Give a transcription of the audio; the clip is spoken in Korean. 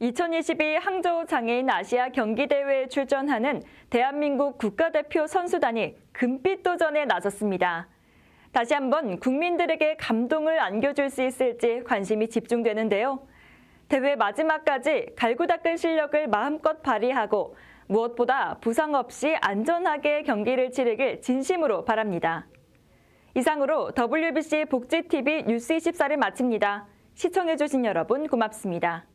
2022 항저우 장애인 아시아 경기대회에 출전하는 대한민국 국가대표 선수단이 금빛 도전에 나섰습니다. 다시 한번 국민들에게 감동을 안겨줄 수 있을지 관심이 집중되는데요. 대회 마지막까지 갈고 닦은 실력을 마음껏 발휘하고 무엇보다 부상 없이 안전하게 경기를 치르길 진심으로 바랍니다. 이상으로 WBC 복지TV 뉴스24를 마칩니다. 시청해주신 여러분 고맙습니다.